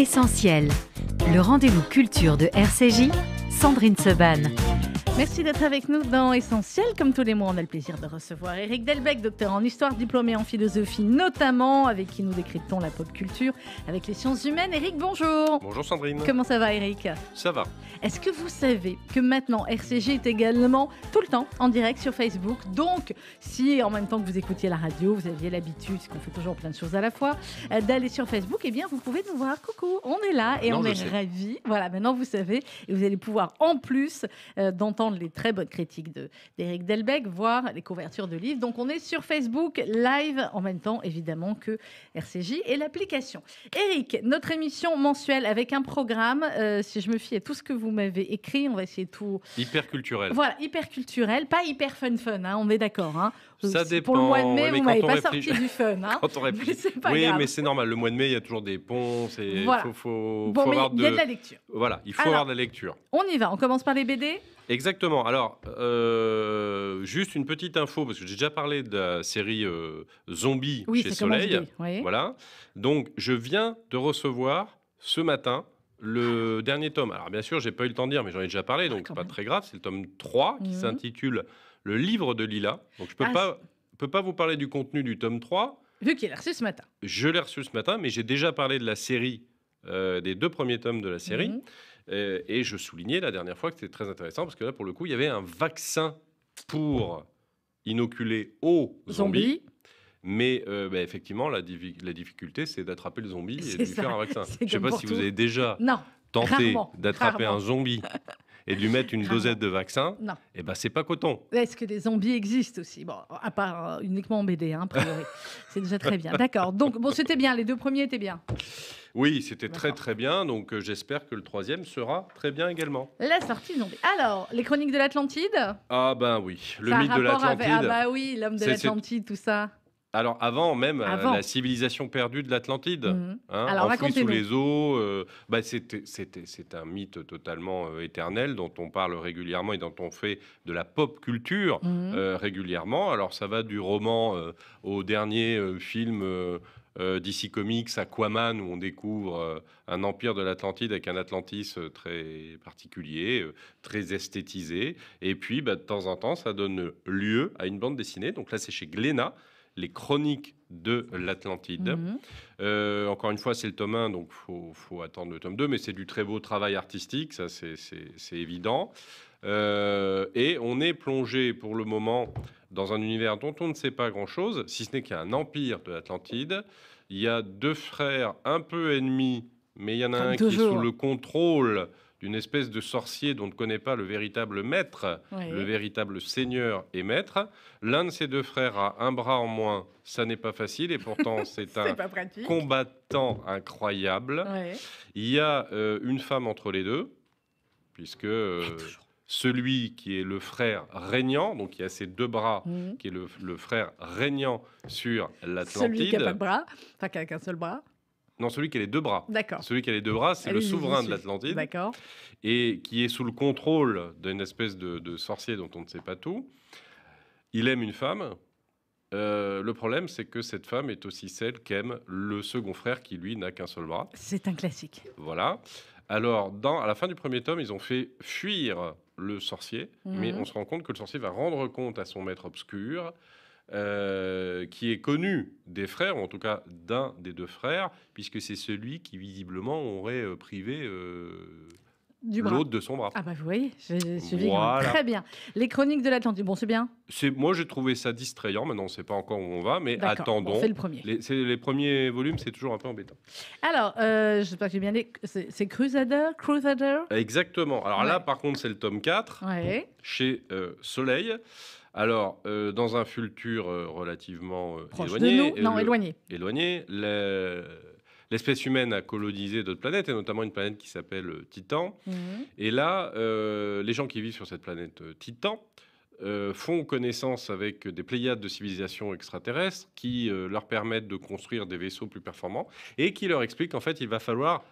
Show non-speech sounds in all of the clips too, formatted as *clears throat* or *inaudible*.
Essentiel, le rendez-vous culture de RCJ, Sandrine Seban. Merci d'être avec nous dans Essentiel. Comme tous les mois, on a le plaisir de recevoir Eric Delbecq, docteur en histoire, diplômé en philosophie notamment, avec qui nous décryptons la pop culture, avec les sciences humaines. Eric, bonjour. Bonjour Sandrine. Comment ça va Eric Ça va. Est-ce que vous savez que maintenant RCG est également tout le temps en direct sur Facebook Donc, si en même temps que vous écoutiez la radio, vous aviez l'habitude, parce qu'on fait toujours plein de choses à la fois, euh, d'aller sur Facebook, eh bien vous pouvez nous voir. Coucou, on est là et on est ravis. Voilà, maintenant vous savez. Et vous allez pouvoir en plus euh, d'entendre les très bonnes critiques d'Éric Delbecq, voir les couvertures de livres. Donc on est sur Facebook live en même temps évidemment que RCJ et l'application. Éric, notre émission mensuelle avec un programme, euh, si je me fie à tout ce que vous m'avez écrit, on va essayer tout... Hyper culturel. Voilà, hyper culturel, pas hyper fun fun, hein, on est d'accord. Hein. Ça dépend. Pour le mois de mai, vous m'avez pas sorti du fun. *laughs* Hein. on oui, mais c'est normal, le mois de mai, il y a toujours des ponts, il faut, faut, avoir de... y a de la lecture. Voilà, il faut avoir de la lecture. On y va, on commence par les BD Exactement. Alors, euh, juste une petite info, parce que j'ai déjà parlé de la série euh, Zombie chez Soleil. Voilà. Donc, je viens de recevoir ce matin le ah. dernier tome. Alors, bien sûr, j'ai pas eu le temps de dire, mais j'en ai déjà parlé, ah, donc ah, pas très grave. C'est le tome 3 qui mhm. s'intitule Le livre de Lila. Donc, je peux ah, peux pas vous parler du contenu du tome 3. Vu qu'il est reçu ce matin. Je l'ai reçu ce matin, mais j'ai déjà parlé de la série, euh, des deux premiers tomes de la série. Mhm. Euh, et je soulignais la dernière fois que c'était très intéressant parce que là, pour le coup, il y avait un vaccin pour inoculer aux zombies. Mais euh, bah, effectivement, la, difficulté, c'est d'attraper le zombie et de lui faire un vaccin. Je ne sais pas si vous avez déjà tenté d'attraper un zombie et de lui mettre une *laughs* dosette de vaccin, non. et eh ben c'est pas coton. Est-ce que des zombies existent aussi Bon, à part euh, uniquement en BD, hein, a priori. *laughs* c'est déjà très bien. D'accord. Donc, bon, c'était bien. Les deux premiers étaient bien. Oui, c'était très très bien, donc euh, j'espère que le troisième sera très bien également. La sortie donc Alors, les chroniques de l'Atlantide Ah ben oui, le mythe de l'Atlantide. Ah ben oui, l'homme de l'Atlantide, tout ça. Alors avant même, euh, la civilisation perdue de l'Atlantide, mhm. hein, enfouie sous les eaux, euh, bah, c'était- c'était- c'est un mythe totalement éternel dont on parle régulièrement et dont on fait de la pop culture mhm. régulièrement. Alors ça va du roman au dernier film euh, DC Comics, Aquaman, où on découvre euh, un empire de l'Atlantide avec un Atlantis euh, très particulier, très esthétisé. Et puis, bah, de temps en temps, ça donne lieu à une bande dessinée. Donc là, c'est chez Glénat, les chroniques de l'Atlantide. Mhm. encore une fois, c'est le tome 1, donc faut, faut attendre le tome 2, mais c'est du très beau travail artistique, ça c'est évident. et on est plongé pour le moment dans un univers dont on ne sait pas grand-chose, si ce n'est qu'il y a un empire de l'Atlantide. Il y a deux frères un peu ennemis, mais il y en a un qui est sous le contrôle d'une espèce de sorcier dont on ne connaît pas le véritable maître, le véritable seigneur et maître. L'un de ces deux frères a un bras en moins, ça n'est pas facile, et pourtant *laughs* c'est un combattant incroyable. Il y a euh, une femme entre les deux, puisque... Euh, celui qui est le frère régnant, donc il a ses deux bras, mhm. qui est le, frère régnant sur l'Atlantide. Celui qui n'a pas bras, enfin qu'un seul bras. Non, celui qui a les deux bras. D'accord. Celui qui a les deux bras, c'est le souverain de l'Atlantide. D'accord. Et qui est sous le contrôle d'une espèce de, sorcier dont on ne sait pas tout. Il aime une femme. Euh, le problème, c'est que cette femme est aussi celle qu'aime le second frère qui, lui, n'a qu'un seul bras. C'est un classique. Voilà. Alors, à la fin du premier tome, ils ont fait fuir le sorcier, mais mhm. on se rend compte que le sorcier va rendre compte à son maître obscur, euh, qui est connu des frères, ou en tout cas d'un des deux frères, puisque c'est celui qui visiblement aurait euh, privé... Euh, l'autre de son bras. Ah bah vous voyez, j'ai suivi très bien. Les chroniques de l'Atlantique, bon c'est bien. C'est moi j'ai trouvé ça distrayant. Maintenant on sait pas encore où on va, mais attendons. C'est le premier. Les, premiers volumes c'est toujours un peu embêtant. Alors euh, je sais pas que j'ai bien dit, c'est Crusader, Crusader. Exactement. Alors là par contre c'est le tome 4 chez euh, Soleil. Alors, euh, dans un futur euh, relativement éloigné, non, éloigné, éloigné, éloigné, l'espèce humaine a colonisé d'autres planètes, et notamment une planète qui s'appelle euh, Titan. Mhm. Et là, euh, les gens qui vivent sur cette planète euh, Titan font connaissance avec des pléiades de civilisations extraterrestres qui leur permettent de construire des vaisseaux plus performants et qui leur expliquent qu'en fait, il va falloir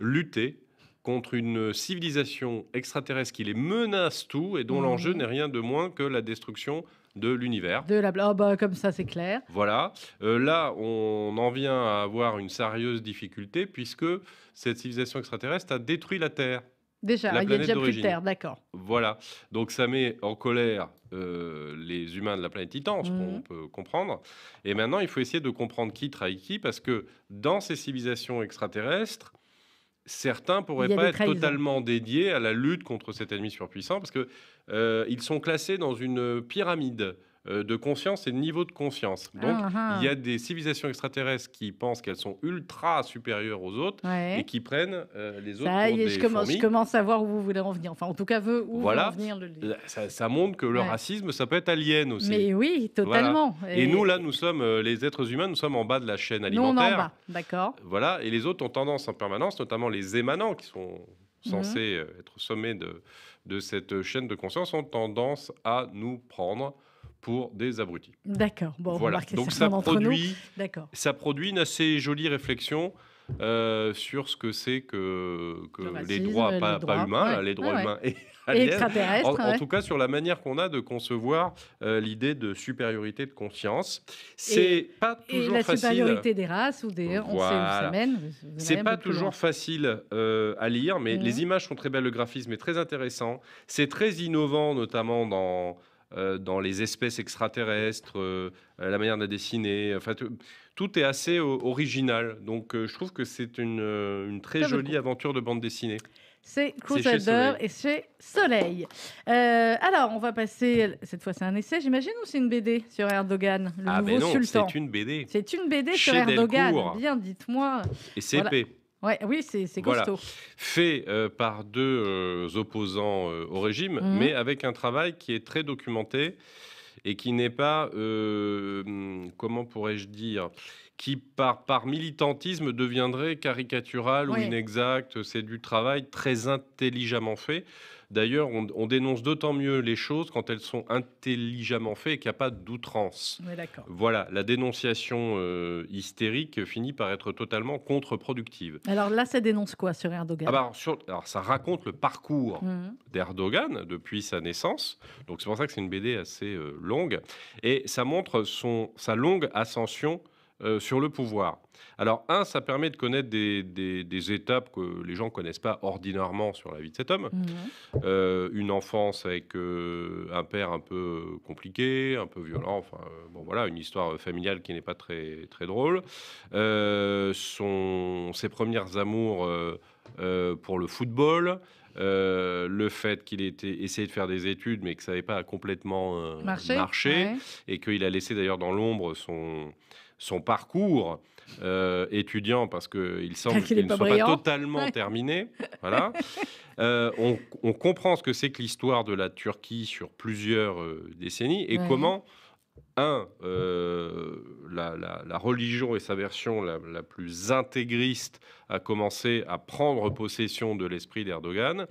lutter contre une civilisation extraterrestre qui les menace tout et dont mhm. l'enjeu n'est rien de moins que la destruction de l'univers. De la oh bah, comme ça c'est clair. Voilà. Euh, là, on en vient à avoir une sérieuse difficulté puisque cette civilisation extraterrestre a détruit la Terre. Déjà, il n'y a plus de Terre, d'accord. Voilà. Donc ça met en colère euh, les humains de la planète Titan, ce qu'on mhm. peut comprendre. Et maintenant, il faut essayer de comprendre qui trahit qui, parce que dans ces civilisations extraterrestres, certains pourraient pas être totalement dédiés à la lutte contre cet ennemi surpuissant parce que euh, sont classés dans une pyramide. Euh, de conscience et de niveau de conscience. Donc, ah, ah. il y a des civilisations extraterrestres qui pensent qu'elles sont ultra supérieures aux autres et qui prennent euh, les autres pour des je commence, je commence à voir où vous voulez en venir. Enfin, en tout cas, veut où voilà. en venir. Ça, montre que le racisme, ça peut être alien aussi. Mais oui, totalement. Et... nous, là, nous sommes, euh, les êtres humains, nous sommes en bas de la chaîne alimentaire. Non, on en bas, d'accord. Voilà, et les autres ont tendance en permanence, notamment les émanants qui sont censés mhm. être sommet de, de cette chaîne de conscience, ont tendance à nous prendre pour des abrutis. D'accord. Bon, voilà. Donc ça produit, ça produit une assez jolie réflexion euh, sur ce que c'est que, les droits, pas, humains, les droits humains et, extraterrestres. En, tout cas, sur la manière qu'on a de concevoir euh, l'idée de supériorité de conscience. C'est pas toujours et la supériorité des races ou des. On sait où C'est pas toujours hein. facile euh, à lire, mais les images sont très belles, le graphisme est très intéressant. C'est très innovant, notamment dans euh, dans les espèces extraterrestres, euh, la manière de la dessiner. Enfin, tout est assez original. Donc, euh, je trouve que c'est une, très jolie aventure de bande dessinée c'est Crusader et c'est Soleil. alors, on va passer. Cette fois, c'est un essai, j'imagine, ou c'est une BD sur Erdogan, le ah nouveau ben non, C'est une BD. C'est une BD sur Erdogan. Bien, dites-moi. Et c'est P oui, c'est costaud. Fait euh, par deux euh, opposants euh, au régime, mhm. mais avec un travail qui est très documenté et qui n'est pas, comment pourrais-je dire, qui par, militantisme deviendrait caricatural ou inexact. C'est du travail très intelligemment fait. D'ailleurs, on, dénonce d'autant mieux les choses quand elles sont intelligemment faites et qu'il n'y a pas d'outrance. Voilà, la dénonciation euh, hystérique finit par être totalement contre-productive. Alors là, ça dénonce quoi sur Erdogan ah bah, alors, ça raconte le parcours mmh. d'Erdogan depuis sa naissance. Donc c'est pour ça que c'est une BD assez euh, longue. Et ça montre son, sa longue ascension euh, sur le pouvoir. Alors, un, ça permet de connaître des, étapes que les gens ne connaissent pas ordinairement sur la vie de cet homme. Mhm. Euh, une enfance avec euh, un père un peu compliqué, un peu violent, enfin, bon voilà, une histoire familiale qui n'est pas très, très drôle. ses premières amours pour le football. le fait qu'il ait essayé de faire des études, mais que ça n'avait pas complètement marché, et qu'il a laissé d'ailleurs dans l'ombre son, son parcours euh, étudiant, parce qu'il semble qu'il ne soit pas totalement terminé. *laughs* Voilà. Euh, on, comprend ce que c'est que l'histoire de la Turquie sur plusieurs euh, décennies et comment, un, la, religion et sa version la, plus intégriste a commencé à prendre possession de l'esprit d'Erdogan,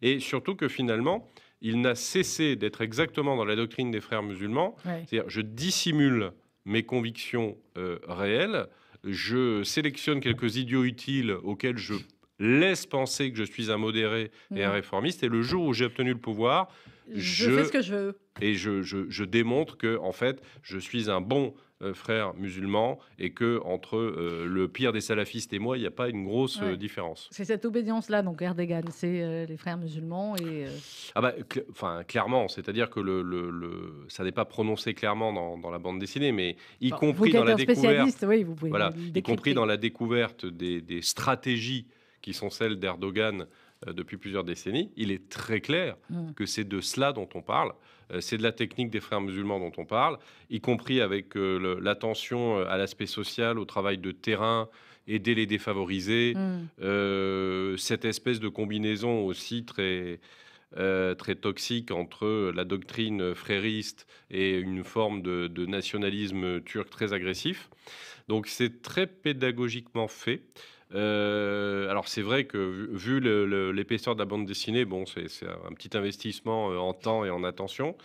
et surtout que finalement, il n'a cessé d'être exactement dans la doctrine des frères musulmans, c'est-à-dire je dissimule mes convictions euh, réelles, je sélectionne quelques idiots utiles auxquels je laisse penser que je suis un modéré et un réformiste, et le jour où j'ai obtenu le pouvoir, je, fais ce que je veux. Et je, je, démontre que, en fait, je suis un bon euh, frères musulmans et que entre euh, le pire des salafistes et moi, il n'y a pas une grosse euh, différence. C'est cette obédience-là, donc Erdogan, c'est les frères musulmans et. Ah bah, enfin, clairement, c'est-à-dire que le, ça n'est pas prononcé clairement dans, la bande dessinée, mais y compris dans la découverte, voilà, y compris dans la découverte des, stratégies qui sont celles d'Erdogan depuis plusieurs décennies, il est très clair hum. que c'est de cela dont on parle. Euh, c'est de la technique des frères musulmans dont on parle, y compris avec euh, l'attention euh, à l'aspect social, au travail de terrain, aider les défavorisés, mm. cette espèce de combinaison aussi très... très toxique entre la doctrine frériste et une forme de nationalisme turc très agressif. Donc c'est très pédagogiquement fait. Euh, alors c'est vrai que vu, l'épaisseur de la bande dessinée, bon, c'est un petit investissement euh, en temps et en attention.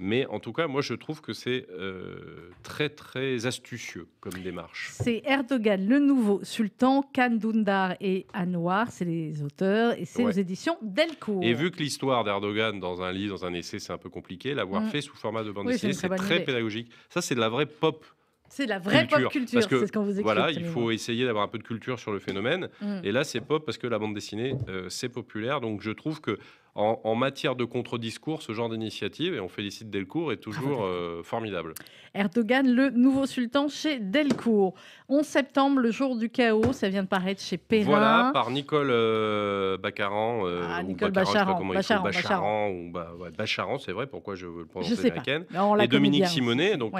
Mais en tout cas, moi, je trouve que c'est euh, très, très astucieux comme démarche. C'est Erdogan, le nouveau sultan, Khan Dundar et Anwar, c'est les auteurs, et c'est aux éditions Delcourt. Et vu que l'histoire d'Erdogan dans un livre, dans un essai, c'est un peu compliqué, l'avoir mm. fait sous format de bande dessinée, c'est très pédagogique. Ça, c'est de la vraie pop c'est la vraie culture. pop culture, c'est ce qu'on vous explique. Voilà, il faut essayer d'avoir un peu de culture sur le phénomène. Mm. Et là, c'est pop parce que la bande dessinée, euh, c'est populaire. Donc je trouve que en, matière de contre-discours, ce genre d'initiative, et on félicite Delcourt, est toujours ah, euh, formidable. Erdogan, le nouveau sultan chez Delcourt. 11 septembre, le jour du chaos, ça vient de paraître chez Perrin. Voilà, par Nicole euh, Bacharan. Euh, ah, Nicole Bacharan, ou bah, Bacharan, c'est vrai, pourquoi je veux le prononcer américaine. et Dominique Simonet, donc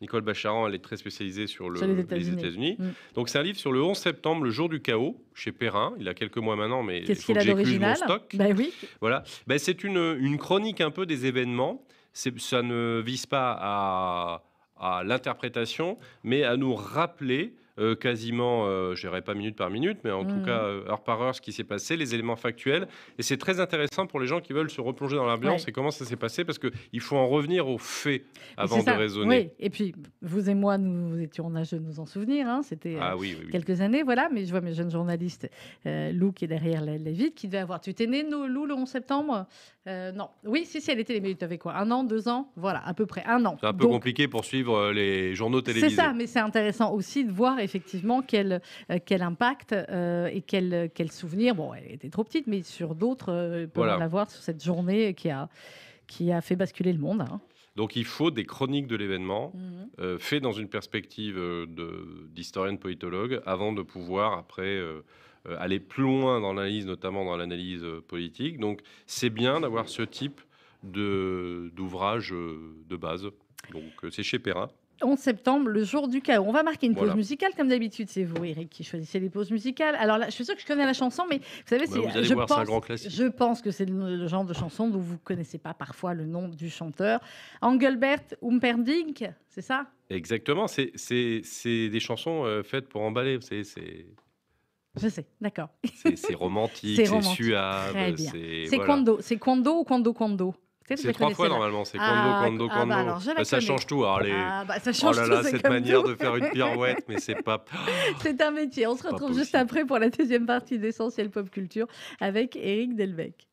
Nicole Bacharan, elle est très spécialisée sur les États-Unis. Mm. Donc c'est un livre sur le 11 septembre, le jour du chaos chez Perrin, il a quelques mois maintenant, mais Qu'est-ce qu'il a d'original stock. Bah oui. Voilà. Ben c'est une, une, chronique un peu des événements. C'est, ça ne vise pas à, à l'interprétation, mais à nous rappeler euh, quasiment, euh, je dirais pas minute par minute, mais en tout hmm. cas euh, heure par heure ce qui s'est passé, les éléments factuels. Et c'est très intéressant pour les gens qui veulent se replonger dans l'ambiance et comment ça s'est passé, parce qu'il faut en revenir aux faits avant de raisonner. Et puis, vous et moi, nous étions en âge de nous en souvenir. Hein. C'était ah quelques années, voilà. Mais je vois mes jeunes journalistes, Lou qui est derrière la, la qui devait avoir... Tu t'es né, Lou, le 11 septembre Non. Oui, si, si, elle était... Mais tu avais quoi Un an, deux ans Voilà, à peu près un an. C'est un peu compliqué pour suivre les journaux télévisés. C'est ça, mais c'est intéressant aussi de voir effectivement quel, euh, quel impact euh, et quel, quel souvenir. Bon, elle était trop petite, mais sur d'autres, pour euh, peut en avoir sur cette journée qui a, qui a fait basculer le monde. Hein. Donc il faut des chroniques de l'événement, mhm. faites dans une perspective de, d'historienne politologue, avant de pouvoir après aller plus loin dans l'analyse, notamment dans l'analyse politique. Donc c'est bien d'avoir ce type de, d'ouvrage de base. Donc c'est chez Perrin. 11 septembre, le jour du chaos. On va marquer une pause musicale, comme d'habitude. C'est vous, Eric, qui choisissez les pauses musicales. Alors là, je suis sûr que je connais la chanson, mais vous savez, bah, c'est je, pense, un grand je pense que c'est le genre de chanson dont vous ne connaissez pas parfois le nom du chanteur. Engelbert Humperdinck, c'est ça Exactement. C'est des chansons euh, faites pour emballer. C'est. Je sais, d'accord. C'est *laughs* romantique, c'est suave. C'est voilà. Quando, c'est Quando ou Quando Quando c'est trois fois normalement, c'est Kondo, Kondo, ah, ah, ah bah, Kondo. Bah, ça change tout. ah, bah, ça change oh là là, cette manière de faire une pirouette, mais c'est pas. *laughs* c'est un métier. On se retrouve juste après pour la deuxième partie d'Essentiel Pop Culture avec Eric Delbecq.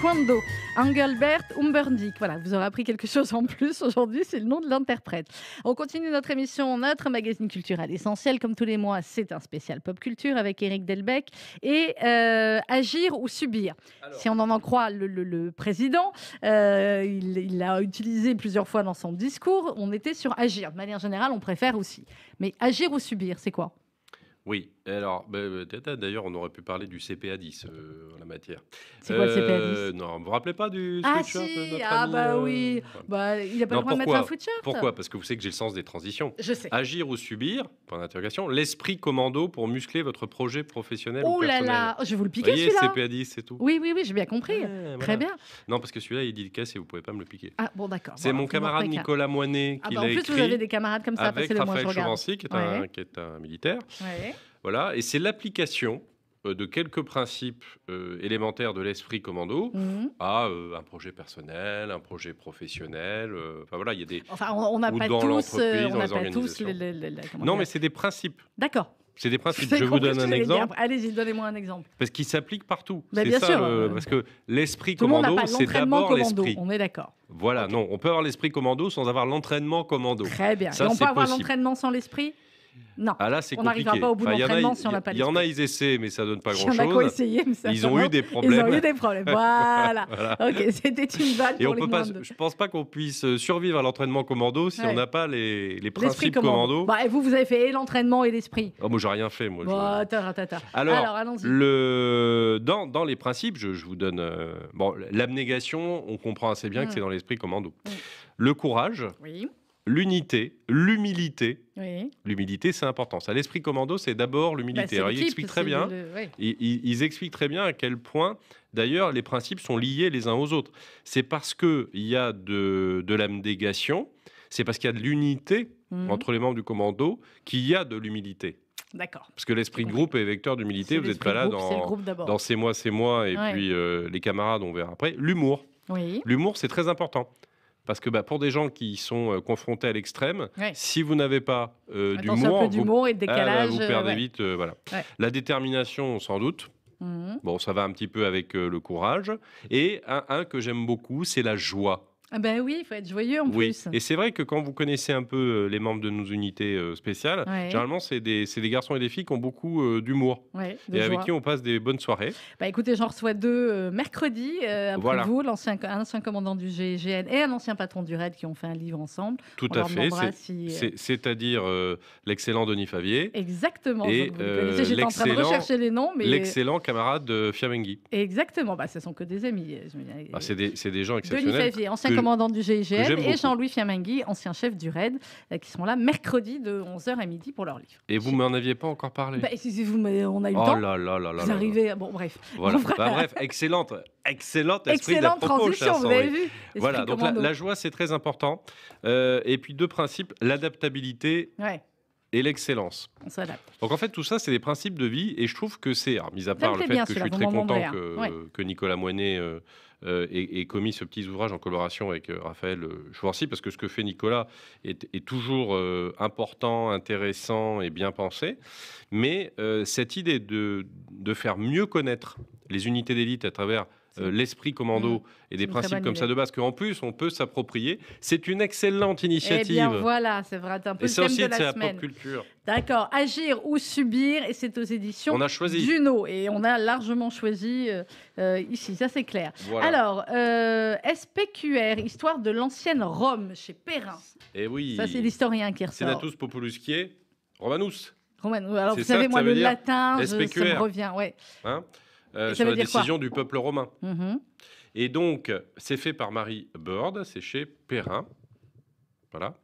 Quando, Engelbert Umberndick. Voilà, vous aurez appris quelque chose en plus aujourd'hui, c'est le nom de l'interprète. On continue notre émission, notre magazine culturel essentiel. Comme tous les mois, c'est un spécial pop culture avec Eric Delbecq et euh, Agir ou subir. si on en en croit le, président, euh, il l'a utilisé plusieurs fois dans son discours, on était sur agir. De manière générale, on préfère aussi. Mais agir ou subir, c'est quoi Oui, alors, bah, bah, d'ailleurs, on aurait pu parler du CPA 10 euh, en la matière. C'est quoi le CPA 10 euh, Non, vous vous rappelez pas du Ah si, euh, ah bah oui, Il bah, il n'a pas non, le droit de mettre un sweatshirt. Pourquoi Parce que vous savez que j'ai le sens des transitions. Je sais. Agir ou subir, point d'interrogation, l'esprit commando pour muscler votre projet professionnel Oh là là, oh, je vais vous le piquer celui-là. CPA 10, c'est tout. Oui, oui, oui, j'ai bien compris. Très bien. Non, parce que celui-là, il est dédicace et vous ne pouvez pas me le piquer. Ah bon, d'accord. C'est mon camarade Nicolas Moinet ah, qui bah, l'a écrit. en plus, vous avez des camarades comme ça, avec le moins Raphaël regarde. qui est, un, qui est un militaire. Oui. Voilà, et c'est l'application euh, de quelques principes euh, élémentaires de l'esprit commando mhm. à euh, un projet personnel, un projet professionnel. enfin voilà, il y a des. Enfin, on n'a pas, tous, non, mais c'est des principes. D'accord. C'est des principes. Je vous donne un exemple. Allez-y, donnez-moi un exemple. Parce qu'il s'applique partout. Bah, bien sûr. parce que l'esprit commando, c'est d'abord l'esprit. On est d'accord. Voilà, non, on peut avoir l'esprit commando sans avoir l'entraînement commando. Très bien. Ça, on peut avoir l'entraînement sans l'esprit non. Ah, on n'arrivera pas au bout de l'entraînement si on n'a pas *laughs* Il y en a, ils essaient, mais ça ne donne pas grand-chose. *laughs* Ils ont eu des problèmes. Ils ont eu des problèmes. Voilà. Ok, c'était une balle Et pour on peut pas, Je pense pas qu'on puisse euh, survivre à l'entraînement commando si on n'a pas les, les principes commando. Bah, et vous, vous avez fait l'entraînement et l'esprit. Oh, moi, j'ai rien fait. Moi, bah, Alors, Alors le... dans, dans les principes, je, je vous donne. Euh, bon, l'abnégation, on comprend assez bien que mmh. c'est dans l'esprit commando. Mmh. Le courage. Oui l'unité, l'humilité. L'humilité, c'est important. Ça, l'esprit commando, c'est d'abord l'humilité. Il bah, ils expliquent très bien. ils, expliquent très bien à quel point, d'ailleurs, les principes sont liés les uns aux autres. C'est parce que il y a de, de l'abnégation, c'est parce qu'il y a de l'unité mhm. entre les membres du commando qu'il y a de l'humilité. D'accord. Parce que l'esprit de groupe est vecteur d'humilité. Vous n'êtes pas là dans, dans c'est moi, c'est moi, et puis euh, les camarades, on verra après. L'humour. L'humour, c'est très important. Parce que bah, pour des gens qui sont euh, confrontés à l'extrême, si vous n'avez pas euh, du d'humour, vous, perdez vite. La détermination, sans doute. Mmh. Bon, ça va un petit peu avec euh, le courage. Et un que j'aime beaucoup, c'est la joie. Ah ben oui, il faut être joyeux en oui. plus. Et c'est vrai que quand vous connaissez un peu euh, les membres de nos unités euh, spéciales, généralement, c'est des, garçons et des filles qui ont beaucoup euh, d'humour et avec qui on passe des bonnes soirées. Bah écoutez, j'en reçois deux mercredi, euh, après vous, l'ancien, un ancien commandant du GIGN et un ancien patron du RAID qui ont fait un livre ensemble. Tout à fait. C'est-à-dire l'excellent Denis Favier. Exactement. Et j'étais en les noms. Mais... L'excellent camarade de Fiamenghi. Exactement, bah, ce sont que des amis. Ah, c'est des, des, gens exceptionnels. Denis Favier, ancien commandant commandant du GIGN, et Jean-Louis Fiamangui, ancien chef du RAID, euh, qui seront là mercredi de 11h à midi pour leur livre. Et vous ne m'en aviez pas encore parlé bah, si, si, vous, On a eu le oh temps. Là, là, là, vous arrivez. Bon, bref. Voilà. *laughs* Bon, bah, bref, excellente. Excellente esprit Excellente de hein, transition, vous avez vu. Voilà, donc la, la joie, c'est très important. Euh, et puis deux principes, l'adaptabilité ouais et l'excellence. Donc en fait, tout ça, c'est des principes de vie et je trouve que c'est, mis à part le fait que je suis très content que, Nicolas Moinet euh, euh, ait, commis ce petit ouvrage en collaboration avec euh, Raphaël Chouancy, parce que ce que fait Nicolas est, toujours important, intéressant et bien pensé. Mais cette idée de faire mieux connaître les unités d'élite à travers euh, l'esprit commando mm. et des principes comme ça de base qu'en plus on peut s'approprier. C'est une excellente eh initiative. Eh voilà, c'est vrai, un peu le thème aussi, de la semaine. la pop culture. D'accord, agir ou subir, et c'est aux éditions on a choisi. Juno, et on a largement choisi euh, euh, ici, ça c'est clair. Alors, SPQR, histoire de l'ancienne Rome chez Perrin. Et eh oui. Ça c'est l'historien qui ressort. qui est Romanus. Romanus. Alors vous savez, moi le latin, ça me revient, ouais. Hein euh, sur la décision du peuple romain. Mhm. Et donc, c'est fait par Marie Bird, c'est chez Perrin. Voilà.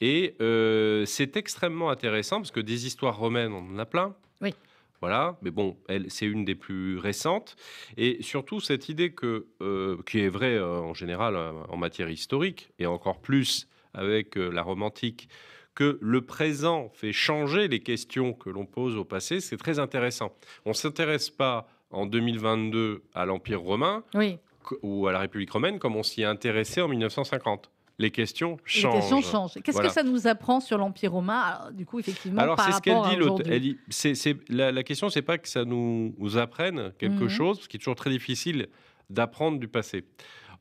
Et euh, c'est extrêmement intéressant parce que des histoires romaines, on en a plein. Oui. Voilà, mais bon, elle, c'est une des plus récentes. Et surtout, cette idée que, euh, qui est vraie en général en matière historique, et encore plus avec la romantique, que le présent fait changer les questions que l'on pose au passé, c'est très intéressant. On ne s'intéresse pas en 2022 à l'Empire romain ou à la République romaine comme on s'y intéressait en 1950 les questions changent. Qu'est-ce que ça nous apprend sur l'Empire romain euh, Du coup, effectivement, Alors, c'est ce qu'elle dit. Elle dit c'est, la, question, c'est pas que ça nous, nous apprenne quelque mhm. chose, parce qu'il est toujours très difficile d'apprendre du passé.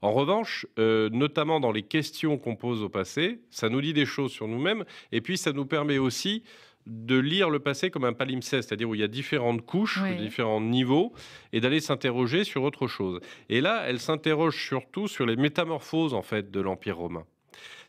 En revanche, euh, notamment dans les questions qu'on pose au passé, ça nous dit des choses sur nous-mêmes, et puis ça nous permet aussi de lire le passé comme un palimpseste, c'est-à-dire où il y a différentes couches, différents niveaux, et d'aller s'interroger sur autre chose. Et là, elle s'interroge surtout sur les métamorphoses en fait de l'Empire romain.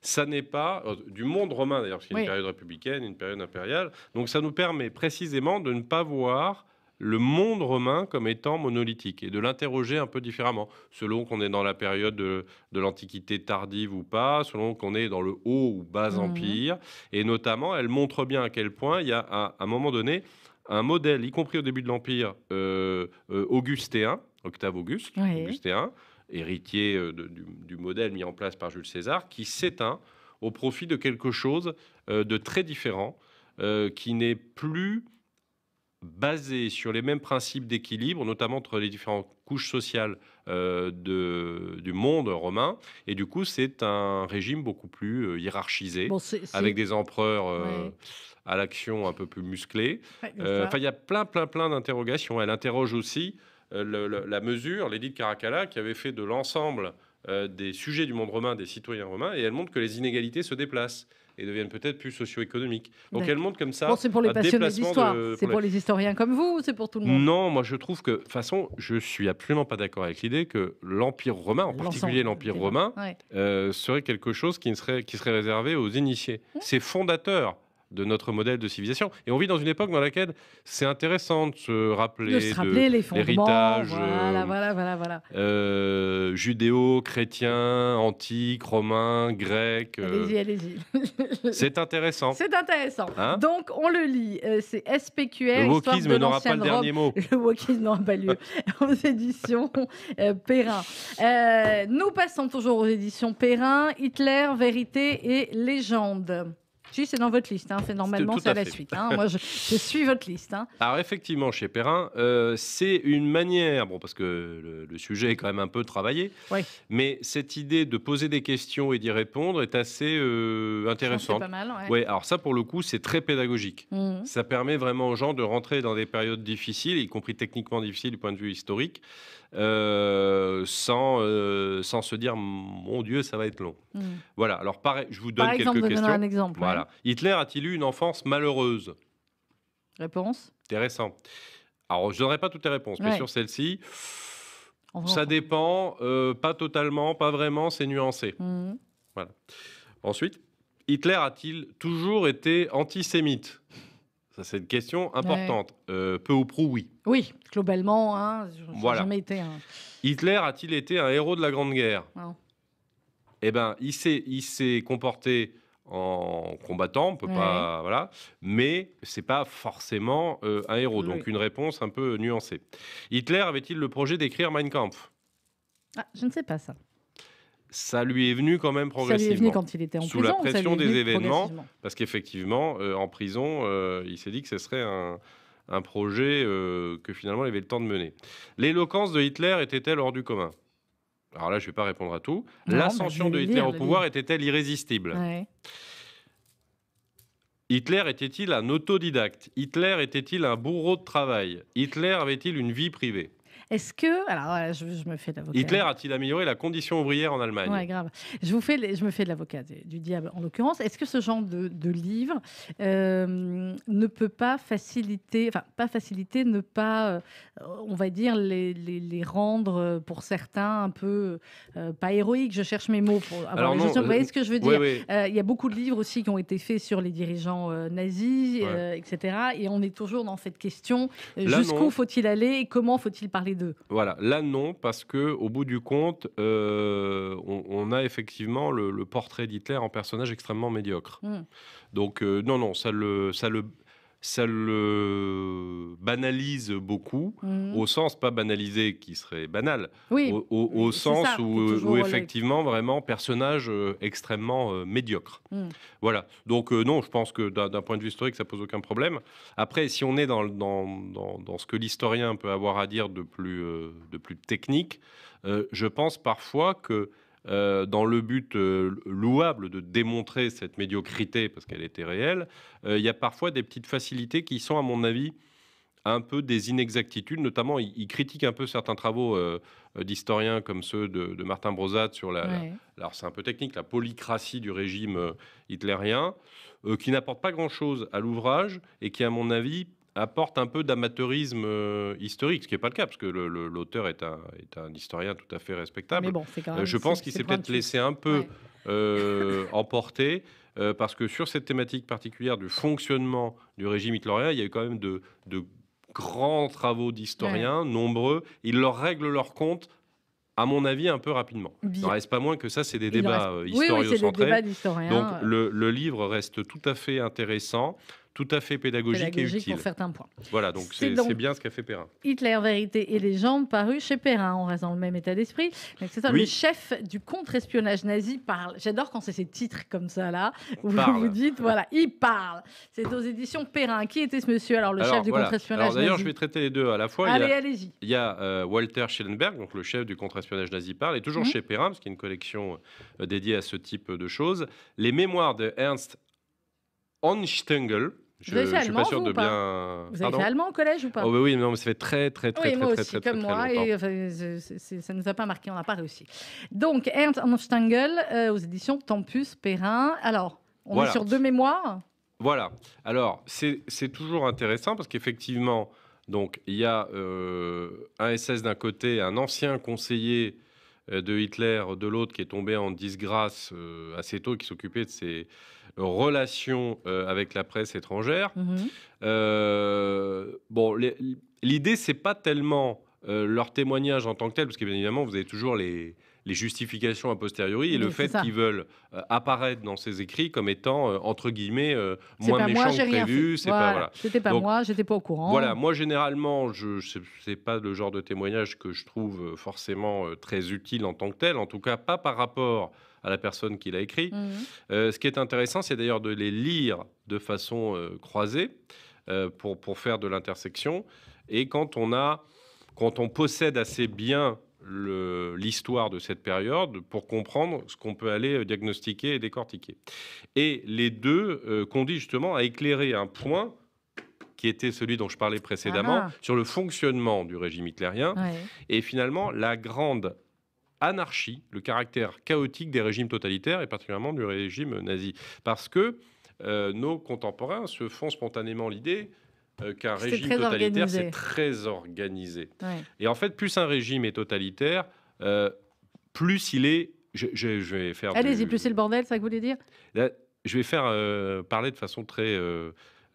Ça n'est pas euh, du monde romain d'ailleurs, parce qu'il y a une période républicaine, une période impériale. Donc ça nous permet précisément de ne pas voir le monde romain comme étant monolithique et de l'interroger un peu différemment, selon qu'on est dans la période de, l'Antiquité tardive ou pas, selon qu'on est dans le haut ou bas mhm. empire. Et notamment, elle montre bien à quel point il y a à, un moment donné un modèle, y compris au début de l'Empire euh, euh, augustéen, Octave Auguste, augustéen, héritier euh, du, modèle mis en place par Jules César, qui s'éteint au profit de quelque chose de très différent, qui n'est plus basé sur les mêmes principes d'équilibre, notamment entre les différentes couches sociales euh, du monde romain. Et du coup, c'est un régime beaucoup plus euh, hiérarchisé, avec des empereurs euh, à l'action un peu plus musclés. Enfin, il y a plein, plein, plein d'interrogations. Elle interroge aussi la mesure, l'édit de Caracalla, qui avait fait de l'ensemble des sujets du monde romain des citoyens romains, et elle montre que les inégalités se déplacent et deviennent peut-être plus socio-économiques. Donc elle montre comme ça. c'est pour les passionnés d'histoire, c'est pour les historiens comme vous, c'est pour tout le monde. Non, moi je trouve que, façon, je suis absolument pas d'accord avec l'idée que l'Empire romain, en particulier l'Empire romain, euh, serait quelque chose qui, serait, qui serait réservé aux initiés. Ces mmh. Ses fondateurs de notre modèle de civilisation. Et on vit dans une époque dans laquelle c'est intéressant de se rappeler de, les l'héritage voilà, euh, euh, judéo-chrétien, antique, romain, grec. Euh, allez-y, allez-y. *laughs* c'est intéressant. C'est intéressant. Hein Donc, on le lit. c'est SPQL Le wokisme n'aura pas le dernier mot. *laughs* Le wokisme n'aura pas lieu. *laughs* aux éditions Perrin. nous passons toujours aux éditions Perrin, Hitler, vérité et légende. Si, c'est dans votre liste. Hein. C'est normalement c'est la suite. Hein. Moi, je, suis votre liste. Hein. Alors effectivement, chez Perrin, euh, c'est une manière, bon, parce que le, sujet est quand même un peu travaillé, mais cette idée de poser des questions et d'y répondre est assez euh, intéressante. pas mal. Ouais. Alors ça, pour le coup, c'est très pédagogique. Mmh. Ça permet vraiment aux gens de rentrer dans des périodes difficiles, y compris techniquement difficiles du point de vue historique. Euh, euh, sans, se dire mon Dieu, ça va être long. Hmm. Voilà, alors pareil, je vous donne quelques questions. un exemple. Voilà. Hitler a-t-il eu une enfance malheureuse Réponse Intéressant. Alors, je donnerai pas toutes les réponses, mais sur celle-ci, ça dépend, euh, pas totalement, pas vraiment, c'est nuancé. Hmm. Voilà. Ensuite, Hitler a-t-il toujours été antisémite cette c'est une question importante. Euh, peu ou prou, oui. Oui, globalement, hein, voilà. jamais été Hitler a-t-il été un héros de la Grande Guerre Non. Eh bien, il s'est, il s'est comporté en combattant, on peut pas, voilà, mais c'est pas forcément euh, un héros, donc une réponse un peu nuancée. Hitler avait-il le projet d'écrire Mein Kampf ah, Je ne sais pas ça ça lui est venu quand même progressivement. quand il était en Sous la pression des événements, parce qu'effectivement, euh, en prison, euh, il s'est dit que ce serait un, projet euh, que finalement il avait le temps de mener. L'éloquence de Hitler était-elle hors du commun Alors là, je ne vais pas répondre à tout. L'ascension de Hitler au pouvoir était-elle irrésistible Hitler était-il un autodidacte Hitler était-il un bourreau de travail Hitler avait-il une vie privée est-ce que. Alors, je, me fais l'avocat. Hitler a-t-il amélioré la condition ouvrière en Allemagne grave. Je, vous fais, je me fais de l'avocat du, diable, en l'occurrence. Est-ce que ce genre de, livres euh, ne peut pas faciliter, enfin, pas faciliter, ne pas, euh, on va dire, les, rendre, euh, pour certains, un peu. pas héroïques Je cherche mes mots pour Vous voyez ce que je veux dire Il y a beaucoup de livres aussi qui ont été faits sur les dirigeants nazis, etc. Et on est toujours dans cette question jusqu'où faut-il aller et comment faut-il parler voilà, là non, parce que au bout du compte, euh, on, a effectivement le, portrait d'Hitler en personnage extrêmement médiocre. Hmm. Donc euh, non, non, ça le, ça le, ça le banalise beaucoup, mmh. au sens pas banalisé qui serait banal, au, sens où, effectivement vraiment personnage euh, extrêmement euh, médiocre. Mmh. Voilà. Donc euh, non, je pense que d'un point de vue historique, ça pose aucun problème. Après, si on est dans, dans, dans, dans ce que l'historien peut avoir à dire de plus, de plus technique, je pense parfois que euh, dans le but euh, louable de démontrer cette médiocrité, parce qu'elle était réelle, euh, il y a parfois des petites facilités qui sont, à mon avis, un peu des inexactitudes, notamment il, critique un peu certains travaux d'historiens comme ceux de, Martin Brosat sur la, c'est un peu technique, la polycratie du régime hitlérien, qui n'apporte pas grand-chose à l'ouvrage et qui, à mon avis, apporte un peu d'amateurisme euh, historique, ce qui n'est pas le cas, parce que l'auteur est un, est un historien tout à fait respectable. Mais bon, quand euh, même, je pense qu'il s'est peut-être laissé un peu euh, *laughs* emporter, parce que sur cette thématique particulière du fonctionnement du régime hitlérien, il y a eu quand même de, grands travaux d'historiens, nombreux. Ils leur règlent leur compte à mon avis, un peu rapidement. Il n'en reste pas moins que ça, c'est des débats historiques Donc, le, livre reste tout à fait intéressant tout à fait pédagogique, et utile. pour certains points. Voilà, donc c'est bien ce qu'a fait Perrin. Hitler, vérité et légende, paru chez Perrin. On reste dans le même état d'esprit. ça Le chef du contre-espionnage nazi parle. J'adore quand c'est ces titres comme ça là, où vous vous dites, voilà, il parle. C'est aux éditions Perrin. Qui était ce monsieur Alors, le chef du contre-espionnage nazi. D'ailleurs, je vais traiter les deux à la fois. Allez, allez-y. Il y a, euh, Walter Schellenberg, donc le chef du contre-espionnage nazi parle, et toujours mhm. chez Perrin, parce qu'il y a une collection euh, dédiée à ce type de choses. Les mémoires de Ernst Anstengel. Je, je suis pas sûr de bien. Vous avez fait allemand au collège ou pas oh, bah Oui, non, mais ça fait très, très, très, très, très, très, comme moi. Et, ça nous a pas marqué, on n'a pas réussi. Donc, Ernst Anstengel euh, aux éditions Tempus Perrin. Alors, on est sur deux mémoires Voilà. Alors, c'est toujours intéressant parce qu'effectivement, donc il y a euh, un SS d'un côté, un ancien conseiller euh, de Hitler de l'autre qui est tombé en disgrâce assez tôt, qui s'occupait de ses, relation euh, avec la presse étrangère. Mhm. Euh, bon, l'idée, c'est pas tellement euh, leur témoignage en tant que tel, parce qu'évidemment, vous avez toujours les, justifications a posteriori et le fait qu'ils veulent apparaître dans ces écrits comme étant entre guillemets moins méchants que prévu. pas C'était pas moi, j'étais pas au courant. Voilà, moi généralement, je c'est pas le genre de témoignage que je trouve forcément très utile en tant que tel. En tout cas, pas par rapport à la personne qui l'a écrit. Mhm. Euh, ce qui est intéressant, c'est d'ailleurs de les lire de façon euh, croisée euh, pour, pour faire de l'intersection. Et quand on, a, quand on possède assez bien l'histoire de cette période pour comprendre ce qu'on peut aller diagnostiquer et décortiquer. Et les deux conduisent justement à éclairer un point qui était celui dont je parlais précédemment, ah. sur le fonctionnement du régime hitlérien. Et finalement, la grande anarchie, le caractère chaotique des régimes totalitaires et particulièrement du régime nazi. Parce que euh, nos contemporains se font spontanément l'idée euh, qu'un régime totalitaire, c'est très organisé. Et en fait, plus un régime est totalitaire, euh, plus il est... Je, vais faire... Allez-y, plus c'est le bordel, ça que vous voulez dire Je vais faire parler de façon très...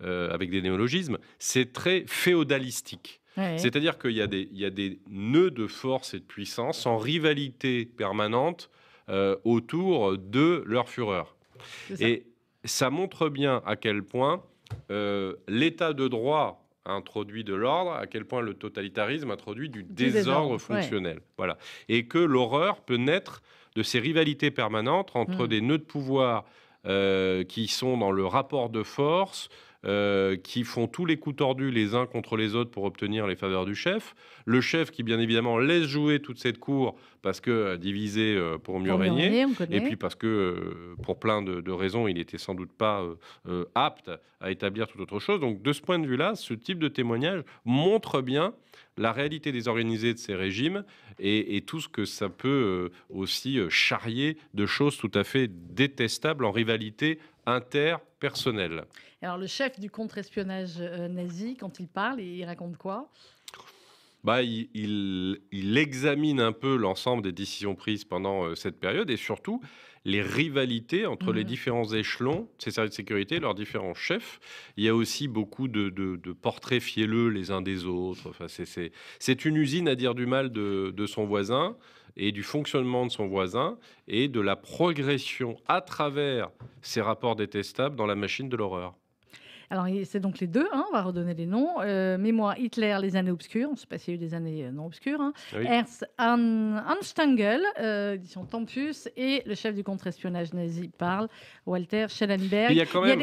avec des néologismes, c'est très féodalistique. C'est-à-dire qu'il y, a des, nœuds de force et de puissance en rivalité permanente euh, autour de leur fureur. Et ça montre bien à quel point euh, l'état de droit introduit de l'ordre, à quel point le totalitarisme introduit du, désordre, fonctionnel. Voilà. Et que l'horreur peut naître de ces rivalités permanentes entre mmh. des nœuds de pouvoir euh, qui sont dans le rapport de force, euh, qui font tous les coups tordus les uns contre les autres pour obtenir les faveurs du chef. Le chef qui, bien évidemment, laisse jouer toute cette cour parce que euh, divisé euh, pour mieux régner. et puis parce que, pour plein de, raisons, il n'était sans doute pas apte à établir toute autre chose. Donc, de ce point de vue-là, ce type de témoignage montre bien la réalité désorganisée de ces régimes et, et, tout ce que ça peut aussi charrier de choses tout à fait détestables en rivalité interpersonnelle. Alors, le chef du contre-espionnage euh, nazi, quand il parle, il raconte quoi bah, il, examine un peu l'ensemble des décisions prises pendant euh, cette période et surtout les rivalités entre les mmh. différents échelons, ces services de sécurité, leurs différents chefs. Il y a aussi beaucoup de, portraits fielleux les uns des autres. Enfin, c'est une usine à dire du mal de son voisin et du fonctionnement de son voisin et de la progression à travers ces rapports détestables dans la machine de l'horreur. Alors, c'est donc les deux, hein, on va redonner les noms. Euh, Mémoire Hitler, les années obscures, on sait pas s'il y a eu des années euh, non obscures. Hein. Ah Ernst Anstengel, euh, édition Tempus, et le chef du contre-espionnage nazi parle, Walter Schellenberg. Il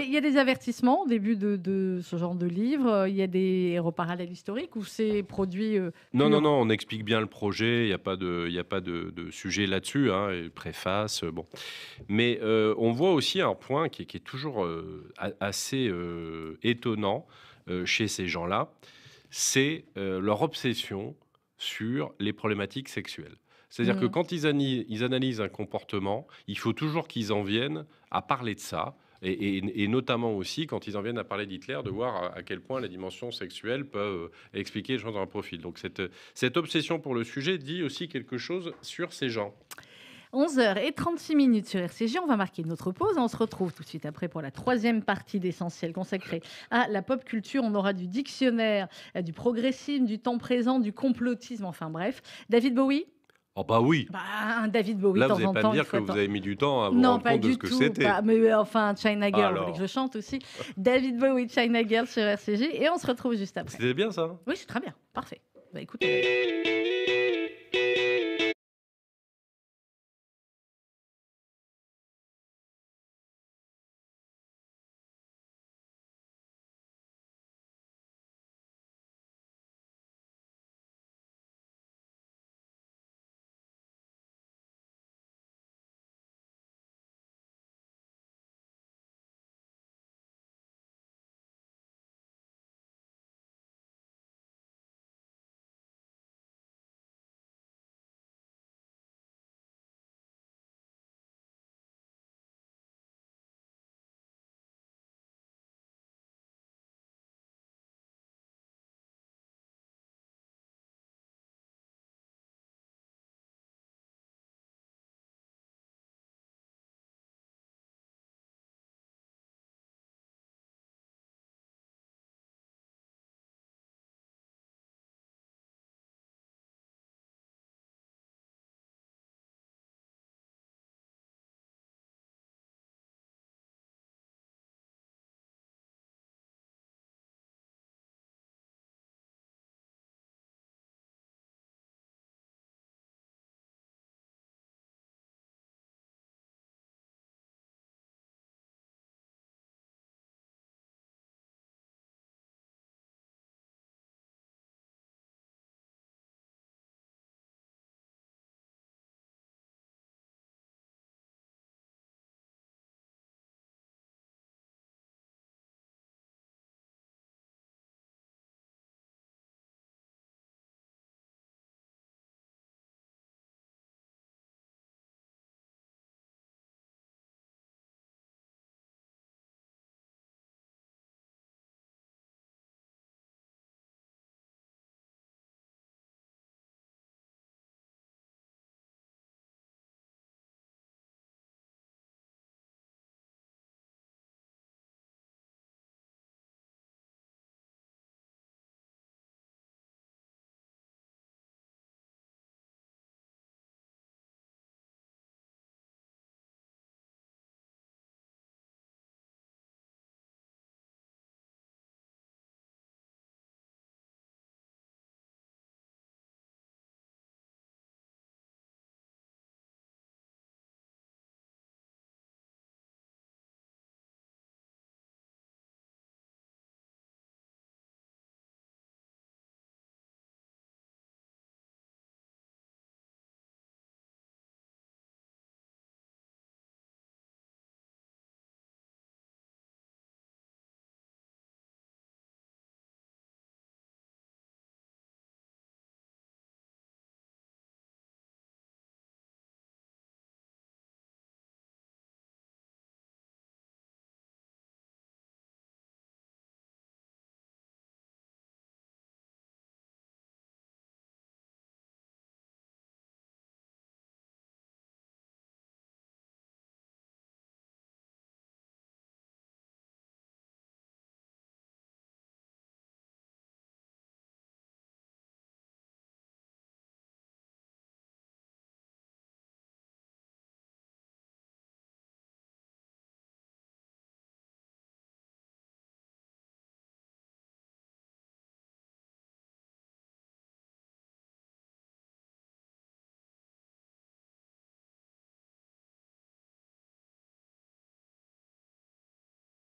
y, y, a des avertissements au début de, ce genre de livre, euh, il y a des héros parallèles historiques ou c'est produit. non, non, non, on explique bien le projet, il n'y a pas de, y a pas de, sujet là-dessus, hein, préface, bon. Mais on voit aussi un point qui, qui est toujours assez euh, étonnant euh, chez ces gens-là, c'est euh, leur obsession sur les problématiques sexuelles. C'est-à-dire que mm. quand ils, analysent un comportement, il faut toujours qu'ils en viennent à parler de ça. Et, notamment aussi quand ils en viennent à parler d'Hitler, de voir à, quel point la dimension sexuelle peuvent expliquer les gens dans un profil. Donc cette obsession pour le sujet dit aussi quelque chose sur ces gens. 11h36 minutes sur RCJ. On va marquer notre pause. On se retrouve tout de suite après pour la troisième partie d'essentiel consacrée à la pop culture. On aura du dictionnaire, euh, du progressisme, du temps présent, du complotisme. Enfin bref, David Bowie. Oh bah oui. Bah, un David Bowie. Là, vous n'allez pas dire que vous avez mis du temps à vous non, pas du de ce tout. que c'était. Bah, mais euh, enfin, China Girl, que je chante aussi. David Bowie, China Girl sur RCJ et on se retrouve juste après. C'était bien ça. Hein oui, c'est très bien. Parfait. Bah écoutez.